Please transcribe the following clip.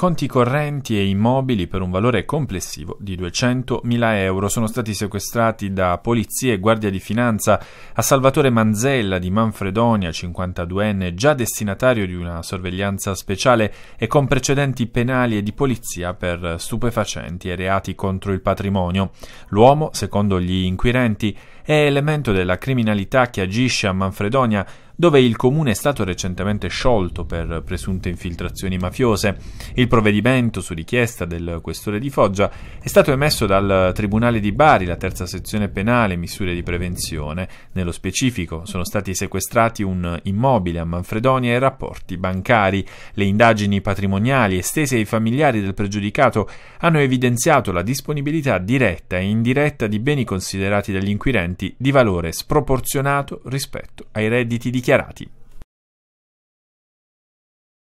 Conti correnti e immobili per un valore complessivo di 200.000 euro sono stati sequestrati da polizia e guardia di finanza a Salvatore Manzella di Manfredonia, 52enne, già destinatario di una sorveglianza speciale e con precedenti penali e di polizia per stupefacenti e reati contro il patrimonio. L'uomo, secondo gli inquirenti, è elemento della criminalità che agisce a Manfredonia dove il comune è stato recentemente sciolto per presunte infiltrazioni mafiose. Il provvedimento, su richiesta del questore di Foggia, è stato emesso dal Tribunale di Bari, la terza sezione penale, misure di prevenzione. Nello specifico sono stati sequestrati un immobile a Manfredonia e rapporti bancari. Le indagini patrimoniali estese ai familiari del pregiudicato hanno evidenziato la disponibilità diretta e indiretta di beni considerati dagli inquirenti di valore sproporzionato rispetto ai redditi dichiarati dichiarati.